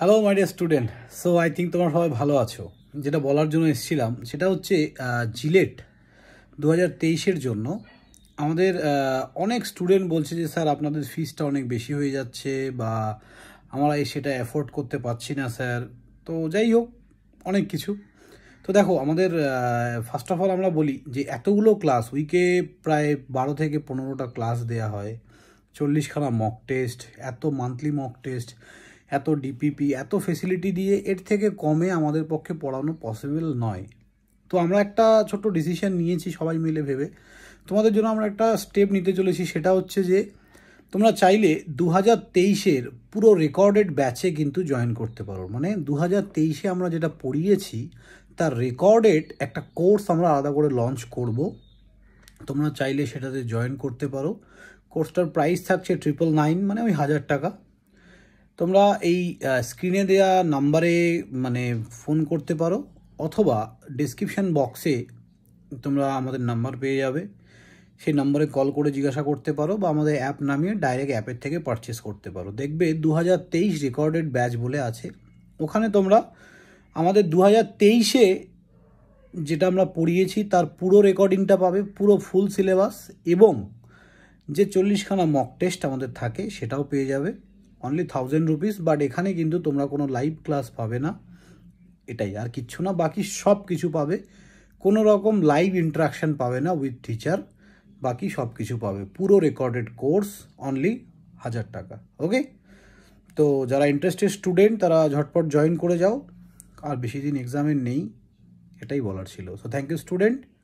hello my dear student so I think তোমার সবাই ভালো আছো যেটা বলার জন্য এসেছিলাম সেটা হচ্ছে জিলেট দু হাজার জন্য আমাদের অনেক স্টুডেন্ট বলছে যে স্যার আপনাদের ফিজটা অনেক বেশি হয়ে যাচ্ছে বা আমরা সেটা অ্যাফোর্ড করতে পারছি না স্যার তো যাই হোক অনেক কিছু তো দেখো আমাদের ফার্স্ট অফ অল আমরা বলি যে এতগুলো ক্লাস উইকে প্রায় বারো থেকে পনেরোটা ক্লাস দেয়া হয় চল্লিশখানা মক টেস্ট এত মান্থলি মক টেস্ট এত ডিপিপি এত ফেসিলিটি দিয়ে এর থেকে কমে আমাদের পক্ষে পড়ানো পসিবল নয় তো আমরা একটা ছোট্ট ডিসিশন নিয়েছি সবাই মিলে ভেবে তোমাদের জন্য আমরা একটা স্টেপ নিতে চলেছি সেটা হচ্ছে যে তোমরা চাইলে দু হাজার তেইশের পুরো রেকর্ডেড ব্যাচে কিন্তু জয়েন করতে পারো মানে দু হাজার তেইশে আমরা যেটা পড়িয়েছি তার রেকর্ডেড একটা কোর্স আমরা আলাদা করে লঞ্চ করব তোমরা চাইলে সেটাতে জয়েন করতে পারো কোর্সটার প্রাইস থাকছে ট্রিপল নাইন মানে ওই হাজার টাকা তোমরা এই স্ক্রিনে দেয়া নাম্বারে মানে ফোন করতে পারো অথবা ডিসক্রিপশান বক্সে তোমরা আমাদের নাম্বার পেয়ে যাবে সেই নাম্বারে কল করে জিজ্ঞাসা করতে পারো বা আমাদের অ্যাপ নামিয়ে ডাইরেক্ট অ্যাপের থেকে পারচেস করতে পারো দেখবে দু হাজার তেইশ রেকর্ডেড ব্যাচ বলে আছে ওখানে তোমরা আমাদের দু হাজার তেইশে যেটা আমরা পড়িয়েছি তার পুরো রেকর্ডিংটা পাবে পুরো ফুল সিলেবাস এবং যে চল্লিশখানা মক টেস্ট আমাদের থাকে সেটাও পেয়ে যাবে অনলি থাউজেন্ড রুপিস বাট এখানে কিন্তু তোমরা কোনো লাইভ ক্লাস পাবে না এটাই আর কিচ্ছু না বাকি সব কিছু পাবে কোনো রকম লাইভ ইন্ট্রাকশান পাবে না উইথ টিচার বাকি সব কিছু পাবে পুরো রেকর্ডেড কোর্স অনলি হাজার টাকা ওকে তো যারা ইন্টারেস্টেড স্টুডেন্ট তারা ঝটপট জয়েন করে যাও আর বেশি দিন এক্সামের নেই এটাই বলার ছিল সো থ্যাংক ইউ স্টুডেন্ট